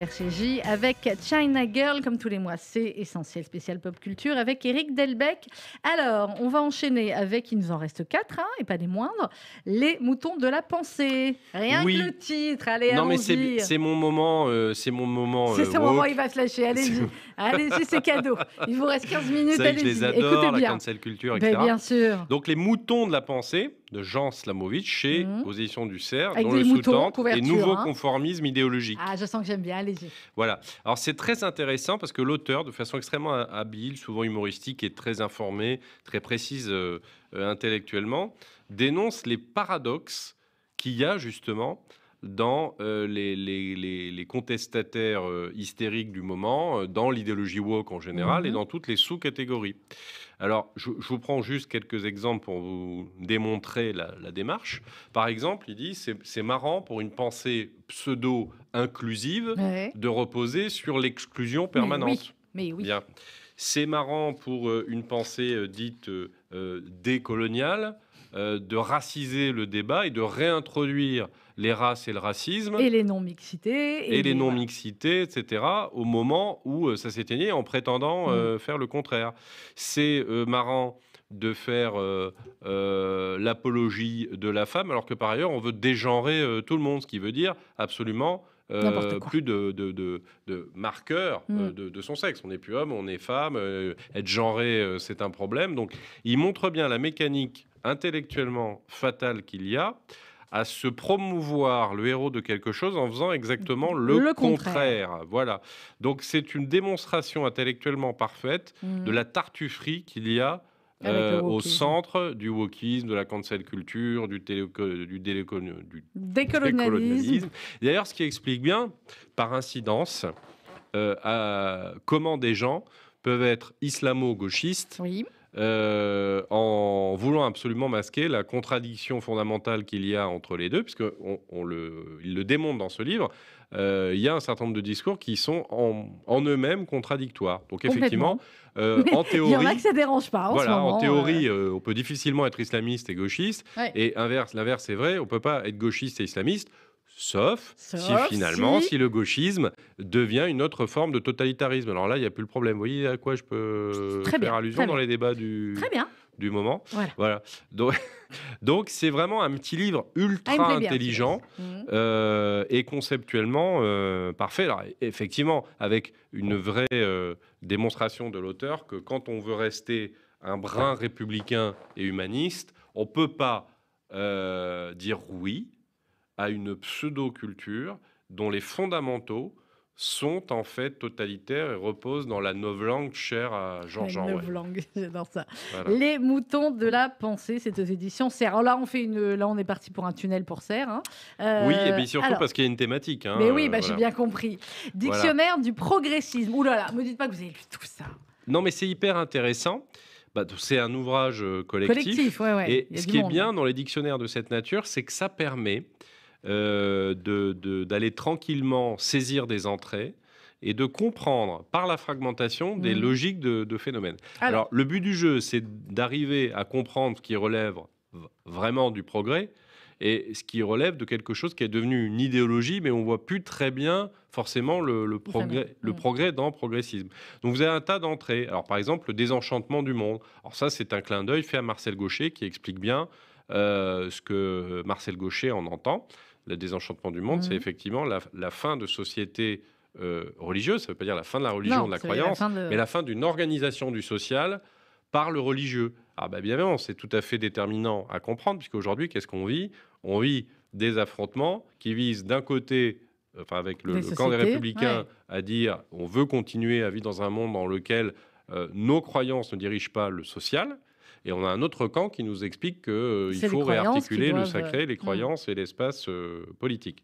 RCJ avec China Girl, comme tous les mois, c'est essentiel, spécial pop culture, avec Eric Delbecq. Alors, on va enchaîner avec, il nous en reste quatre, hein, et pas des moindres, Les Moutons de la Pensée. Rien que le titre, allez, Non, mais c'est mon moment, euh, c'est mon moment. C'est euh, moment, il va se lâcher, allez-y. *laughs* Allez-y, c'est cadeau. Il vous reste 15 minutes, allez-y. Je les adore, Écoutez la bien. cancel culture, ben, etc. bien sûr. Donc, Les Moutons de la Pensée, de Jean Slamovic chez mhm. aux éditions du Cerf, dont le sous-tente est nouveau hein. conformisme idéologique. Ah, je sens que j'aime bien, allez-y. Voilà. Alors c'est très intéressant parce que l'auteur, de façon extrêmement habile, souvent humoristique et très informée, très précise euh, euh, intellectuellement, dénonce les paradoxes qu'il y a justement dans euh, les, les, contestataires hystériques du moment, dans l'idéologie woke en général et mhm. dans toutes les sous-catégories. Alors, je, vous prends juste quelques exemples pour vous démontrer la, démarche. Par exemple, il dit c'est marrant pour une pensée pseudo-inclusive de reposer sur l'exclusion permanente. oui. oui. C'est marrant pour euh, une pensée euh, dite euh, décoloniale de raciser le débat et de réintroduire les races et le racisme. Et les non-mixités. Et, les, non-mixités, etc., au moment où ça s'éteignait en prétendant mm. faire le contraire. C'est marrant de faire l'apologie de la femme, alors que par ailleurs, on veut dégenrer tout le monde, ce qui veut dire absolument euh, plus de, de marqueurs mm. euh, de, son sexe. On n'est plus homme, on est femme, euh, être genré, c'est un problème. Donc, il montre bien la mécanique intellectuellement fatale qu'il y a à se promouvoir le héros de quelque chose en faisant exactement le, contraire. Voilà. Donc c'est une démonstration intellectuellement parfaite mm. de la tartufferie qu'il y a euh, au centre du wokisme, de la cancel culture, du, du, décolonialisme. D'ailleurs, ce qui explique bien, par incidence, euh, comment des gens peuvent être islamo-gauchistes. Euh, en voulant absolument masquer la contradiction fondamentale qu'il y a entre les deux, puisque on, le, le démontre dans ce livre, euh, il y a un certain nombre de discours qui sont en, eux-mêmes contradictoires. Donc effectivement, euh, *laughs* en théorie, il y en a que ça dérange pas. En en théorie, euh. on peut difficilement être islamiste et gauchiste, et inverse, l'inverse est vrai, on peut pas être gauchiste et islamiste. Sauf, si finalement, si... le gauchisme devient une autre forme de totalitarisme. Alors là, il n'y a plus le problème. Vous voyez à quoi je peux faire allusion dans les débats du. Très bien du moment. Voilà. Donc, *laughs* donc c'est vraiment un petit livre ah, ultra intelligent mhm. euh, et conceptuellement euh, parfait. Alors, e-, effectivement, avec une vraie euh, démonstration de l'auteur que quand on veut rester un brin républicain et humaniste, on peut pas dire oui à une pseudo-culture dont les fondamentaux sont en fait totalitaires et reposent dans la langue chère à Georges Orwell. Novlangue, *laughs* j'adore ça. Les moutons de la pensée, cette édition. éditions là, on fait une, là, on est parti pour un tunnel pour Serre. Hein. Euh, oui, et bien surtout parce qu'il y a une thématique. Hein, mais oui, bah, euh, j'ai bien compris. Dictionnaire du progressisme. Ouh là là, me dites pas que vous avez lu tout ça. Non, mais c'est hyper intéressant. Bah, c'est un ouvrage euh, collectif. Et ce qui est bien dans les dictionnaires de cette nature, c'est que ça permet euh, d'aller tranquillement saisir des entrées et de comprendre par la fragmentation des mmh. logiques de, phénomènes. Alors, le but du jeu, c'est d'arriver à comprendre ce qui relève vraiment du progrès et ce qui relève de quelque chose qui est devenu une idéologie, mais on voit plus très bien forcément le, progrès, le progrès mmh. dans le progressisme. Donc vous avez un tas d'entrées. Alors par exemple, le désenchantement du monde. Alors ça, c'est un clin d'œil fait à Marcel Gaucher qui explique bien euh, ce que Marcel Gaucher en entend le désenchantement du monde, c'est mhm. effectivement la, fin de société euh, religieuse. Ça ne veut pas dire la fin de la religion, de la croyance, mais la fin d'une organisation du social par le religieux. Ah bah bien évidemment, c'est tout à fait déterminant à comprendre, puisqu'aujourd'hui, qu'est-ce qu'on vit On vit des affrontements qui visent d'un côté, enfin avec le, camp des républicains, à dire on veut continuer à vivre dans un monde dans lequel euh, nos croyances ne dirigent pas le social, et on a un autre camp qui nous explique qu'il euh, faut réarticuler le sacré, les euh, croyances mmh. et l'espace euh, politique.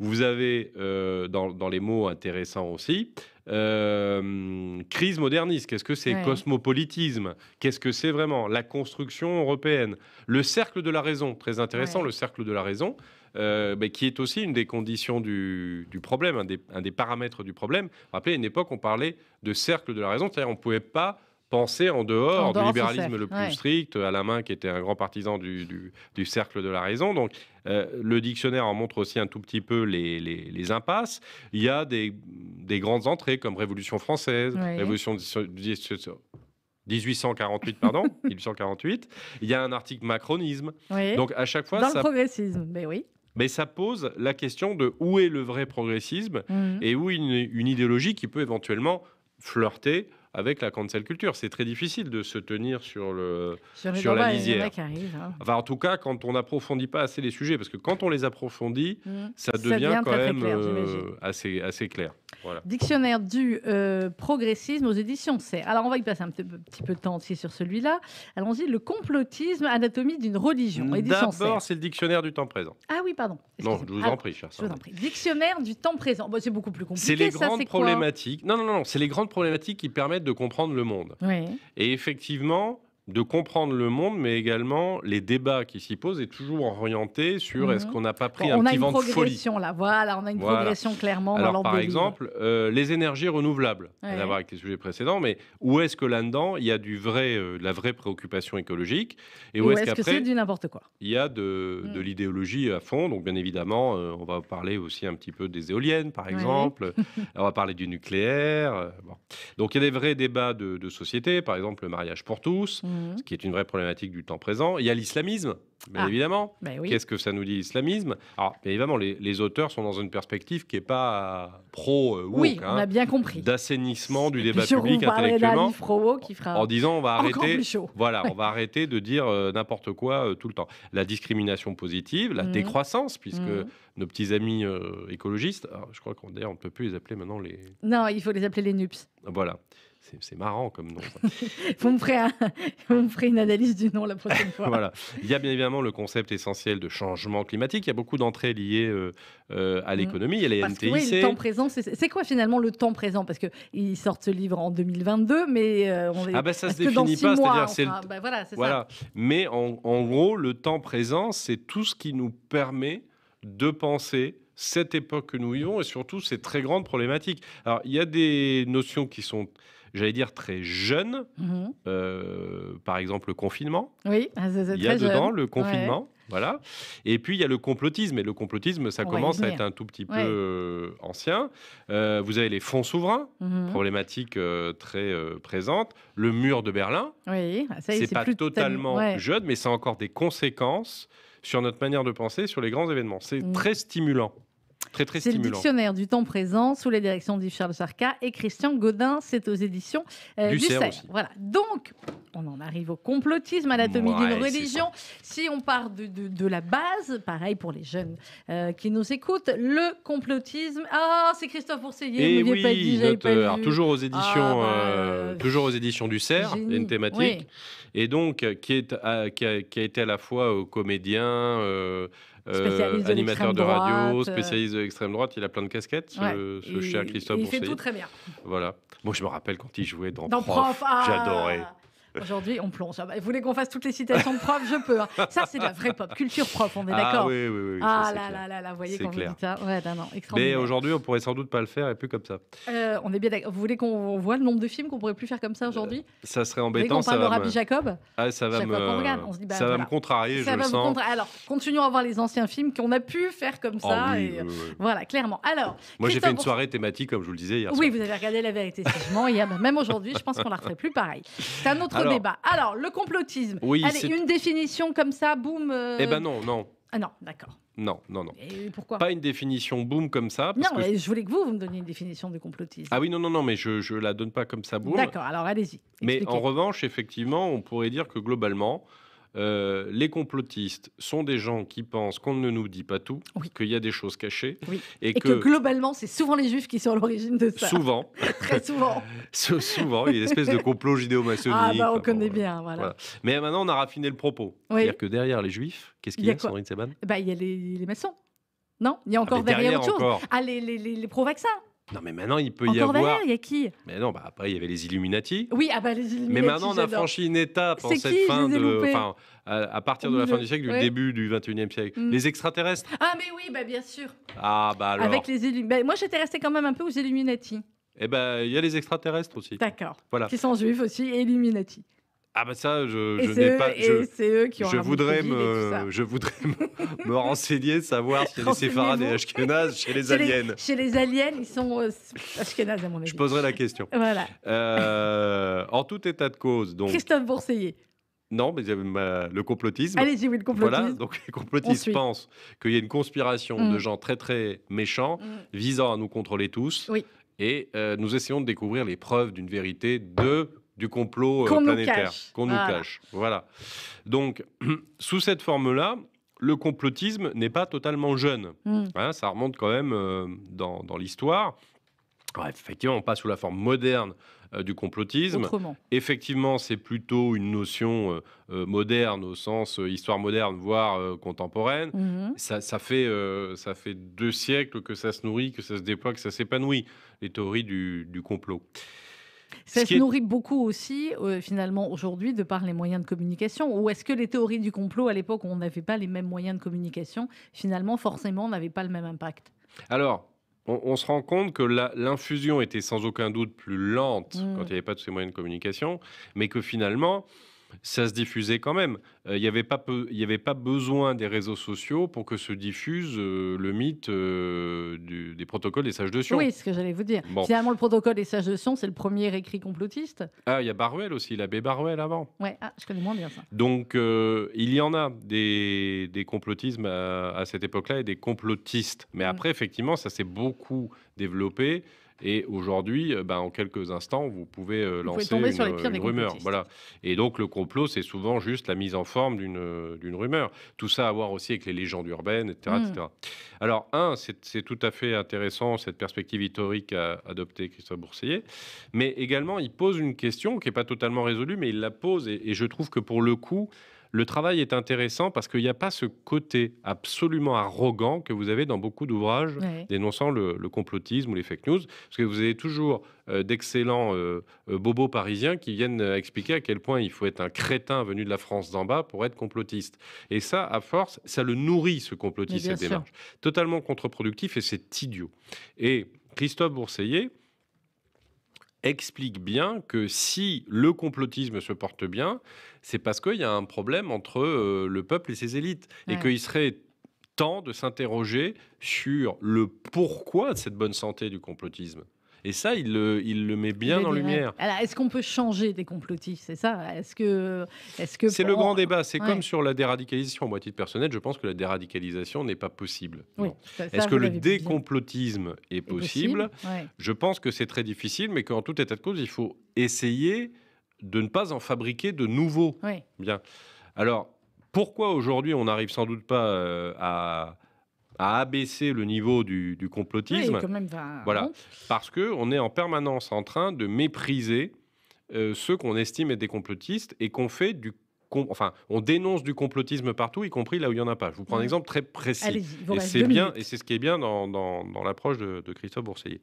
Vous avez, dans, les mots intéressants aussi, crise moderniste, qu'est-ce que c'est Cosmopolitisme, qu'est-ce que c'est vraiment La construction européenne. Le cercle de la raison, très intéressant, le cercle de la raison, bah, qui est aussi une des conditions du, problème, un des, paramètres du problème. Rappelez, à une époque, on parlait de cercle de la raison, c'est-à-dire on ne pouvait pas Penser en dehors, du libéralisme le plus strict, euh, à la main qui était un grand partisan du, du, cercle de la raison. Donc, euh, le dictionnaire en montre aussi un tout petit peu les, les, impasses. Il y a des, des, grandes entrées comme Révolution française, Révolution 1848, pardon, 1848. *laughs* Il y a un article macronisme. Donc, à chaque fois. Dans le progressisme, mais oui mais ça pose la question de où est le vrai progressisme mhm. et où une, une, idéologie qui peut éventuellement flirter avec la cancel culture. C'est très difficile de se tenir sur, le, sur, la lisière. Hein. en tout cas, quand on n'approfondit pas assez les sujets, parce que quand on les approfondit, mmh. ça, devient quand même euh, assez, assez clair. Dictionnaire du euh, progressisme aux éditions C'est. Alors, on va y passer un petit, peu de temps aussi sur celui-là. Allons-y, le complotisme, anatomie d'une religion. Mmh, d'abord, c'est le dictionnaire du temps présent. Ah oui, pardon. Non, je vous en ah, prie, cher je Dictionnaire du temps présent. c'est beaucoup plus compliqué. C'est les grandes problématiques. Non, non, non, c'est les grandes problématiques qui permettent de comprendre le monde. Et effectivement, de comprendre le monde, mais également les débats qui s'y posent, est toujours orienté sur mhm. est-ce qu'on n'a pas pris un petit vent de folie. On a une progression là, voilà, on a une progression clairement. Alors par exemple, euh, les énergies renouvelables, à voir avec les sujets précédents, mais où est-ce que là-dedans il y a du vrai, euh, de la vraie préoccupation écologique et où, est-ce que c'est du n'importe quoi Il y a de, mm. de l'idéologie à fond, donc bien évidemment, euh, on va parler aussi un petit peu des éoliennes, par exemple. *laughs* on va parler du nucléaire. Donc il y a des vrais débats de, société, par exemple le mariage pour tous. Mm. Mhm. ce qui est une vraie problématique du temps présent. Il y a l'islamisme, bien ah, évidemment. Ben Qu'est-ce que ça nous dit l'islamisme Alors, bien évidemment, les, auteurs sont dans une perspective qui n'est pas pro euh, Oui, on hein, a bien compris. D'assainissement du débat public intellectuellement. qui fera en disant on va arrêter. Plus chaud. Voilà, on va arrêter de dire euh, n'importe quoi euh, tout le temps. La discrimination positive, la mhm. décroissance, puisque mhm. nos petits amis écologistes, je crois qu'on on ne peut plus les appeler maintenant les. Non, il faut les appeler les NUPS. Voilà c'est marrant comme nom. On *laughs* me, *laughs* me faire une analyse du nom la prochaine fois. *laughs* voilà. Il y a bien évidemment le concept essentiel de changement climatique. Il y a beaucoup d'entrées liées euh, euh, à mm. l'économie. Il y a les NTIC. le temps présent, c'est quoi finalement le temps présent Parce qu'ils sortent ce livre en 2022, mais euh, on est... Ah ben ça se définit pas, c'est-à-dire... c'est ben voilà, Ça. Mais en, en gros, le temps présent, c'est tout ce qui nous permet de penser cette époque que nous vivons et surtout ces très grandes problématiques. Alors, il y a des notions qui sont j'allais dire, très jeune. Mhm. Euh, par exemple, le confinement. Oui, ah, Il y a dedans le confinement. Voilà. Et puis il y a le complotisme. Et le complotisme, ça commence à être un tout petit peu euh, ancien. Euh, vous avez les fonds souverains, mhm. problématique très présente. Le mur de Berlin. Oui, ah, ça c'est, pas totalement jeune, mais ça a encore des conséquences sur notre manière de penser, sur les grands événements. C'est mm. très stimulant. C'est le dictionnaire du temps présent sous la direction de Charles Sarka et Christian Godin. C'est aux éditions euh, du, CERF. Voilà. Donc, on en arrive au complotisme, anatomie d'une religion. Si on part de, de, la base, pareil pour les jeunes euh, qui nous écoutent, le complotisme. Ah, c'est Christophe Bourseillier. Et eh oui, pas dit, toujours aux ah, éditions, bah, euh, toujours aux éditions du CERF, une thématique. Et donc, qui, est, qui, a, qui, a, été à la fois aux comédiens, euh, animateur de radio, euh. spécialiste de l'extrême droite. Il a plein de casquettes, ce, ce cher Christophe Il fait tout très bien. Voilà. Bon, je me rappelle quand il jouait dans, dans Prof, j'adorais. Aujourd'hui, on plonge. Ah bah, vous voulez qu'on fasse toutes les citations de prof Je peux. Hein. Ça, c'est de la vraie pop culture prof, on est ah, d'accord oui, oui, oui, Ah là, là, là, vous voyez quand vous dit ça. Ouais, Mais aujourd'hui, on pourrait sans doute pas le faire et plus comme ça. Euh, on est bien d'accord. Vous voulez qu'on voit le nombre de films qu'on pourrait plus faire comme ça euh, aujourd'hui Ça serait embêtant. parle ça de Rabbi Jacob ah, Ça va, me... Bah, contrarier, Alors, continuons à voir les anciens films qu'on a pu faire comme ah ça. Voilà, clairement. Alors, Moi, j'ai fait une soirée thématique, comme je vous le disais hier. Oui, vous avez regardé La vérité, c'est Même aujourd'hui, je pense qu'on la referait plus pareil. C'est un autre alors, Alors, le complotisme. Oui, Allez, une définition comme ça, boum. Euh. Eh ben non, non. Ah non, d'accord. Non, non, non. Et pourquoi Pas une définition boum comme ça. Parce non, mais je... voulais que vous, vous me donniez une définition du complotisme. Ah oui, non, non, non, mais je ne la donne pas comme ça boum. D'accord, alors allez-y. Mais en revanche, effectivement, on pourrait dire que globalement, euh, les complotistes sont des gens qui pensent qu'on ne nous dit pas tout, qu'il y a des choses cachées. Et, que, globalement, c'est souvent les juifs qui sont à l'origine de ça. Souvent. *laughs* Très souvent. *laughs* souvent, il y a une espèce de complot judéo-maçonnique. Ah, bah, on connaît bien. Voilà. Mais maintenant, on a raffiné le propos. C'est-à-dire que derrière les juifs, qu'est-ce qu'il y a, Sandrine Seban Il y a, bah, y a les, maçons. Non, il y a ah, encore derrière, autre chose. Ah, les, les, les pro-vaccins. Non, mais maintenant, il peut y avoir. il y a qui Mais non, bah, après, il y avait les Illuminati. Oui, ah bah, les Illuminati. Mais maintenant, on a franchi une étape en cette qui, fin de. Enfin, à, partir de la fin du siècle, du début du 21e siècle. Mm. Les extraterrestres Ah, mais oui, bah, bien sûr. Ah, bah alors. Avec les bah, moi, j'étais resté quand même un peu aux Illuminati. Eh ben, il y a les extraterrestres aussi. D'accord. Voilà. Qui sont juifs aussi Illuminati. Ah ben ça, je, je n'ai pas. Je, eux qui ont je voudrais me, je voudrais me, renseigner, savoir si les séfarades et Ashkenaz chez les aliens. chez les aliens, ils sont euh, Ashkenaz, à mon avis. Je poserai la question. Voilà. Euh, en tout état de cause, donc. Christophe Bourseiller. Non, mais le complotisme. Allez-y, oui, le complotisme. Voilà, donc les complotistes pensent qu'il y a une conspiration de mm. gens très très méchants mm. visant à nous contrôler tous. Oui. Et euh, nous essayons de découvrir les preuves d'une vérité de du complot Qu'on euh, planétaire qu'on nous cache. Voilà. Donc, *clears throat* sous cette forme-là, le complotisme n'est pas totalement jeune. Hmm. Hein, ça remonte quand même euh, dans, l'histoire. effectivement, on passe sous la forme moderne euh, du complotisme. Autrement. Effectivement, c'est plutôt une notion moderne au sens histoire moderne, voire contemporaine. Mhm. Ça, fait, ça fait deux siècles que ça se nourrit, que ça se déploie, que ça s'épanouit, les théories du, du complot. Ça se nourrit beaucoup aussi, euh, finalement, aujourd'hui, de par les moyens de communication. Ou est-ce que les théories du complot, à l'époque où on n'avait pas les mêmes moyens de communication, finalement, forcément, n'avaient pas le même impact Alors, on, se rend compte que l'infusion était sans aucun doute plus lente mmh. quand il n'y avait pas tous ces moyens de communication, mais que finalement, ça se diffusait quand même. Euh, il n'y avait, pas il y avait pas besoin des réseaux sociaux pour que se diffuse euh, le mythe euh, des protocoles des sages de Sion. Oui, ce que j'allais vous dire. Finalement, le protocole des sages de Sion, c'est le premier écrit complotiste. Ah, il y a Baruel aussi, l'abbé Baruel avant. Oui, ah, je connais moins bien ça. Donc, il y en a des, complotismes à, cette époque-là et des complotistes. Mais après, effectivement, ça s'est beaucoup développé. Et aujourd'hui, euh, ben, en quelques instants, vous pouvez euh, lancer une, sur euh, rumeur. Voilà. Et donc, le complot, c'est souvent juste la mise en forme d'une rumeur. Tout ça à voir aussi avec les légendes urbaines, etc. Hmm. Alors, un, c'est tout à fait intéressant, cette perspective historique à adopter' Christophe Boursier. Mais également, il pose une question qui n'est pas totalement résolue, mais il la pose. Et, et je trouve que pour le coup, le travail est intéressant parce qu'il n'y a pas ce côté absolument arrogant que vous avez dans beaucoup d'ouvrages dénonçant le, complotisme ou les fake news, parce que vous avez toujours euh, d'excellents euh, euh, bobos parisiens qui viennent expliquer à quel point il faut être un crétin venu de la France d'en bas pour être complotiste. Et ça, à force, ça le nourrit, ce complotisme, cette démarche. Totalement contre-productif et c'est idiot. Et Christophe Bourseillet, explique bien que si le complotisme se porte bien, c'est parce qu'il y a un problème entre euh, le peuple et ses élites, et qu'il serait temps de s'interroger sur le pourquoi de cette bonne santé du complotisme. Et ça, il le, il le met bien en lumière. Alors, est-ce qu'on peut changer des complotistes C'est ça Est-ce que. Est-ce que c'est le grand débat. C'est comme sur la déradicalisation. Moi, moitié titre personnel, je pense que la déradicalisation n'est pas possible. Oui, est-ce que le décomplotisme est possible, Je pense que c'est très difficile, mais qu'en tout état de cause, il faut essayer de ne pas en fabriquer de nouveaux. Bien. Alors, pourquoi aujourd'hui on n'arrive sans doute pas euh, à à abaisser le niveau du, du complotisme. voilà, parce que on est en permanence en train de mépriser euh, ceux qu'on estime être des complotistes et qu'on fait du enfin, on dénonce du complotisme partout, y compris là où il n'y en a pas. Je vous prends un exemple très précis. Et c'est bien, et c'est ce qui est bien dans, dans, l'approche de, Christophe Boursier.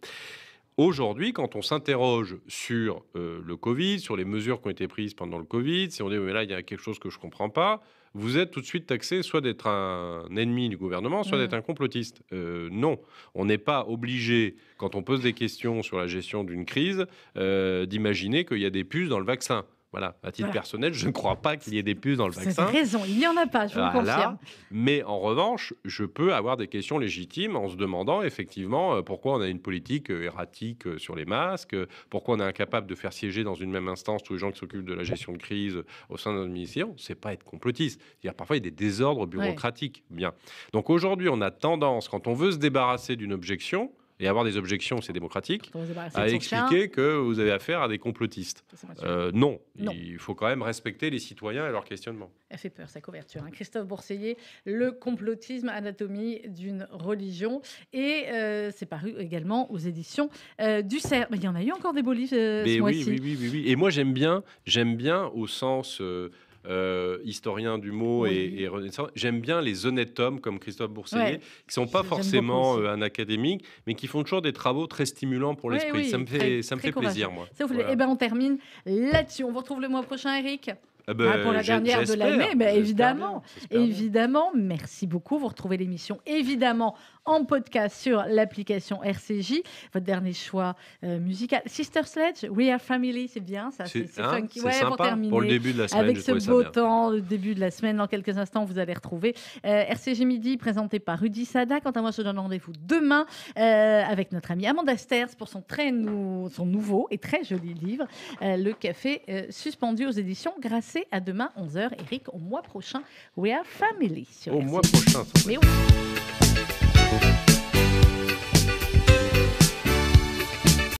Aujourd'hui, quand on s'interroge sur euh, le Covid, sur les mesures qui ont été prises pendant le Covid, si on dit mais là il y a quelque chose que je comprends pas, vous êtes tout de suite taxé soit d'être un ennemi du gouvernement, soit mmh. d'être un complotiste. Euh, non, on n'est pas obligé, quand on pose des questions sur la gestion d'une crise, euh, d'imaginer qu'il y a des puces dans le vaccin. Voilà, à titre personnel, je ne crois pas qu'il y ait des puces dans le vaccin. Vous avez raison, il n'y en a pas, je vous le confirme. Mais en revanche, je peux avoir des questions légitimes en se demandant effectivement euh, pourquoi on a une politique euh, erratique euh, sur les masques, pourquoi on est incapable de faire siéger dans une même instance tous les gens qui s'occupent de la gestion de crise au sein de notre ministère. C'est pas être complotiste. parfois il y a des désordres bureaucratiques. Bien. Donc aujourd'hui, on a tendance, quand on veut se débarrasser d'une objection, et avoir des objections, c'est démocratique, à expliquer que vous avez affaire à des complotistes. Euh, non. il faut quand même respecter les citoyens et leurs questionnements. Elle fait peur, sa couverture. Hein. Christophe Bourseiller, Le complotisme, anatomie d'une religion. Et euh, c'est paru également aux éditions euh, du CERF. il y en a eu encore des beaux ce mois-ci. Oui, oui, oui, oui, Et moi, j'aime bien, j'aime bien au sens... Euh, historien du mot et, J'aime bien les honnêtes hommes comme Christophe Boursier, qui sont pas forcément euh, un académique, mais qui font toujours des travaux très stimulants pour l'esprit. ça me fait, plaisir, moi. Et eh ben on termine là-dessus. On vous retrouve le mois prochain, Eric. Ah ben, hein, pour la dernière de l'année, évidemment. évidemment, merci beaucoup. Vous retrouvez l'émission évidemment en podcast sur l'application RCJ. Votre dernier choix euh, musical, Sister Sledge, We Are Family, c'est bien, ça c'est hein, funky. Ouais, pour, le début de la semaine. Avec ce beau temps, le début de la semaine, dans quelques instants, vous allez retrouver euh, RCJ Midi présenté par Rudy Sada. Quant à moi, je donne rendez-vous demain euh, avec notre amie Amanda Sters pour son, très son nouveau et très joli livre, Le Café suspendu aux éditions Grasset. À demain, 11h. Eric, au mois prochain, We Are Family. Sur au mois prochain. Mais oui. Thank you.